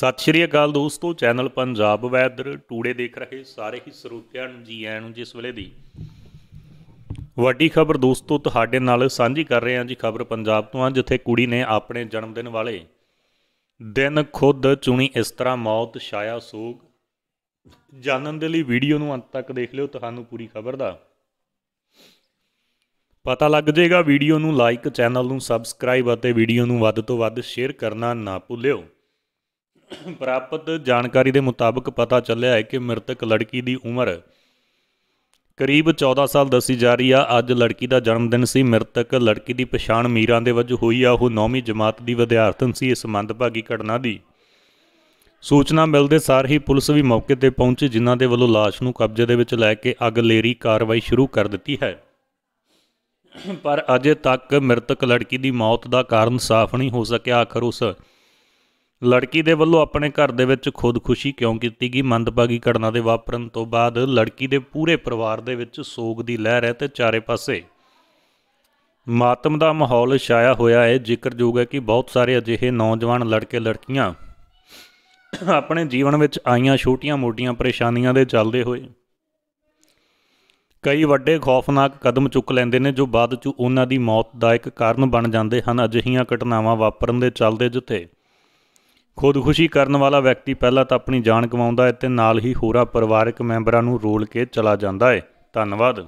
ਸਤਿ ਸ਼੍ਰੀ ਅਕਾਲ ਦੋਸਤੋ channel Punjab weather today ਦੇਖ ਰਹੇ ਸਾਰੇ ਹੀ ਸਰੋਤਿਆਂ ਨੂੰ ਜੀ ਆਇਆਂ ਨੂੰ ਜਿਸ ਵੇਲੇ ਦੀ ਵੱਡੀ ਖਬਰ ਦੋਸਤੋ ਤੁਹਾਡੇ ਨਾਲ ਸਾਂਝੀ ਕਰ ਰਹੇ ਹਾਂ ਜੀ ਖਬਰ ਪੰਜਾਬ ਤੋਂ ਆ ਜਿੱਥੇ ਕੁੜੀ ਨੇ ਆਪਣੇ ਜਨਮ ਦਿਨ ਵਾਲੇ ਦਿਨ ਖੁਦ ਚੁਣੀ ਇਸ ਤਰ੍ਹਾਂ ਮੌਤ ਛਾਇਆ ਸੋਗ ਜਾਣਨ ਦੇ ਲਈ ਵੀਡੀਓ ਨੂੰ ਅੰਤ ਤੱਕ ਦੇਖ ਲਿਓ ਤੁਹਾਨੂੰ ਪੂਰੀ ਖਬਰ ਦਾ ਪਤਾ ਲੱਗ ਜਾਏਗਾ ਵੀਡੀਓ ਨੂੰ ਲਾਈਕ ਚੈਨਲ ਨੂੰ ਸਬਸਕ੍ਰਾਈਬ ਅਤੇ ਵੀਡੀਓ ਨੂੰ ਵੱਧ ਤੋਂ ਵੱਧ ਸ਼ੇਅਰ ਕਰਨਾ ਨਾ ਭੁੱਲਿਓ ਪ੍ਰਾਪਤ ਜਾਣਕਾਰੀ ਦੇ ਮੁਤਾਬਕ ਪਤਾ ਚੱਲਿਆ ਹੈ ਕਿ ਮ੍ਰਿਤਕ ਲੜਕੀ ਦੀ ਉਮਰ ਕਰੀਬ 14 ਸਾਲ ਦੱਸੀ ਜਾ ਰਹੀ ਆ ਅੱਜ ਲੜਕੀ ਦਾ ਜਨਮ ਦਿਨ ਸੀ ਮ੍ਰਿਤਕ ਲੜਕੀ ਦੀ ਪਛਾਣ ਮੀਰਾਂ ਦੇ ਵਜੋਂ ਹੋਈ ਆ ਉਹ 9ਵੀਂ ਜਮਾਤ ਦੀ ਵਿਦਿਆਰਥਣ ਸੀ ਇਸ ਮੰਦਭਾਗੀ ਘਟਨਾ ਦੀ ਸੂਚਨਾ ਮਿਲਦੇ ਸਾਰ ਹੀ ਪੁਲਿਸ ਵੀ ਮੌਕੇ ਤੇ ਪਹੁੰਚੀ ਜਿਨ੍ਹਾਂ ਦੇ ਵੱਲੋਂ লাশ ਨੂੰ ਕਬਜ਼ੇ ਦੇ ਵਿੱਚ ਲੈ ਕੇ ਅਗਲੇਰੀ ਕਾਰਵਾਈ ਸ਼ੁਰੂ ਕਰ ਦਿੱਤੀ ਹੈ ਪਰ ਅਜੇ ਤੱਕ ਮ੍ਰਿਤਕ ਲੜਕੀ ਦੀ ਮੌਤ ਦਾ ਕਾਰਨ ਸਾਫ਼ ਨਹੀਂ ਹੋ ਸਕਿਆ ਆਖਰ ਉਸ ਲੜਕੀ ਦੇ ਵੱਲੋਂ ਆਪਣੇ ਘਰ ਦੇ ਵਿੱਚ ਖੁਦਕੁਸ਼ੀ ਕਿਉਂ ਕੀਤੀ ਗਈ ਮੰਦਭਾਗੀ ਘਟਨਾ ਦੇ ਵਾਪਰਨ ਤੋਂ ਬਾਅਦ ਲੜਕੀ ਦੇ ਪੂਰੇ ਪਰਿਵਾਰ ਦੇ ਵਿੱਚ ਸੋਗ ਦੀ ਲਹਿਰ ਹੈ ਤੇ ਚਾਰੇ ਪਾਸੇ ਮਾਤਮ ਦਾ ਮਾਹੌਲ ਛਾਇਆ ਹੋਇਆ ਹੈ ਜ਼ਿਕਰਯੋਗ ਹੈ ਕਿ ਬਹੁਤ ਸਾਰੇ ਅਜਿਹੇ ਨੌਜਵਾਨ ਲੜਕੇ ਲੜਕੀਆਂ ਆਪਣੇ ਜੀਵਨ ਵਿੱਚ ਆਈਆਂ ਛੋਟੀਆਂ-ਮੋਟੀਆਂ ਪਰੇਸ਼ਾਨੀਆਂ ਦੇ ਚੱਲਦੇ ਹੋਏ ਕਈ ਵੱਡੇ ਖੌਫਨਾਕ ਕਦਮ ਚੁੱਕ ਲੈਂਦੇ ਨੇ ਜੋ ਬਾਅਦ 'ਚ ਉਹਨਾਂ ਦੀ ਮੌਤ ਦਾ ਇੱਕ ਕਾਰਨ ਬਣ ਜਾਂਦੇ ਹਨ ਅਜਿਹੀਆਂ ਘਟਨਾਵਾਂ ਵਾਪਰਨ ਦੇ ਚੱਲਦੇ ਜਿੱਥੇ ਖੁਦਕੁਸ਼ੀ ਕਰਨ ਵਾਲਾ ਵਿਅਕਤੀ ਪਹਿਲਾਂ ਤਾਂ ਆਪਣੀ ਜਾਨ ਗਵਾਉਂਦਾ ਹੈ ਤੇ ਨਾਲ ਹੀ ਹੋਰਾਂ ਪਰਿਵਾਰਕ ਮੈਂਬਰਾਂ ਨੂੰ ਰੋਲ ਕੇ ਚਲਾ ਜਾਂਦਾ ਹੈ ਧੰਨਵਾਦ